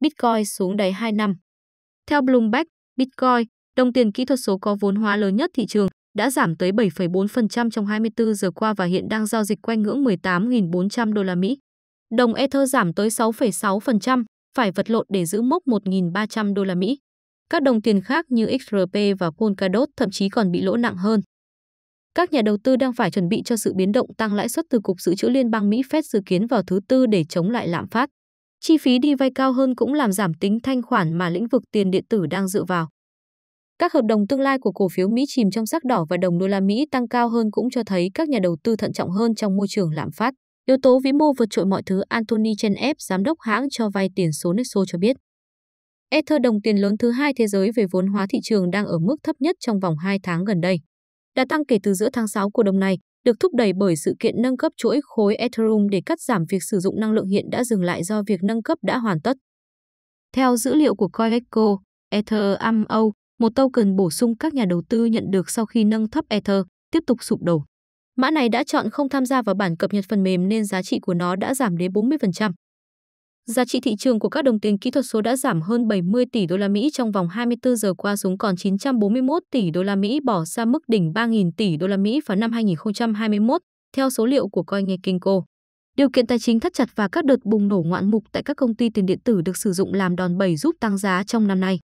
Bitcoin xuống đáy 2 năm. Theo Bloomberg, Bitcoin, đồng tiền kỹ thuật số có vốn hóa lớn nhất thị trường, đã giảm tới 7,4% trong 24 giờ qua và hiện đang giao dịch quanh ngưỡng 18.400 đô la Mỹ. Đồng Ether giảm tới 6,6%, phải vật lộn để giữ mốc 1.300 đô la Mỹ. Các đồng tiền khác như XRP và Polkadot thậm chí còn bị lỗ nặng hơn. Các nhà đầu tư đang phải chuẩn bị cho sự biến động tăng lãi suất từ Cục Dự trữ Liên bang Mỹ Fed dự kiến vào thứ Tư để chống lại lạm phát. Chi phí đi vay cao hơn cũng làm giảm tính thanh khoản mà lĩnh vực tiền điện tử đang dựa vào. Các hợp đồng tương lai của cổ phiếu Mỹ chìm trong sắc đỏ và đồng đô la Mỹ tăng cao hơn cũng cho thấy các nhà đầu tư thận trọng hơn trong môi trường lạm phát. Yếu tố vĩ mô vượt trội mọi thứ Anthony Chen F, giám đốc hãng cho vay tiền số Nexo cho biết. Ether đồng tiền lớn thứ hai thế giới về vốn hóa thị trường đang ở mức thấp nhất trong vòng 2 tháng gần đây. Đã tăng kể từ giữa tháng 6 của đồng này, được thúc đẩy bởi sự kiện nâng cấp chuỗi khối Ethereum để cắt giảm việc sử dụng năng lượng hiện đã dừng lại do việc nâng cấp đã hoàn tất. Theo dữ liệu của CoinGecko, Ether AMO, một token bổ sung các nhà đầu tư nhận được sau khi nâng thấp Ether, tiếp tục sụp đổ. Mã này đã chọn không tham gia vào bản cập nhật phần mềm nên giá trị của nó đã giảm đến 40%. Giá trị thị trường của các đồng tiền kỹ thuật số đã giảm hơn 70 tỷ đô la Mỹ trong vòng 24 giờ qua xuống còn 941 tỷ đô la Mỹ bỏ xa mức đỉnh 3.000 tỷ đô la Mỹ vào năm 2021, theo số liệu của CoinGecko. Điều kiện tài chính thắt chặt và các đợt bùng nổ ngoạn mục tại các công ty tiền điện tử được sử dụng làm đòn bẩy giúp tăng giá trong năm nay.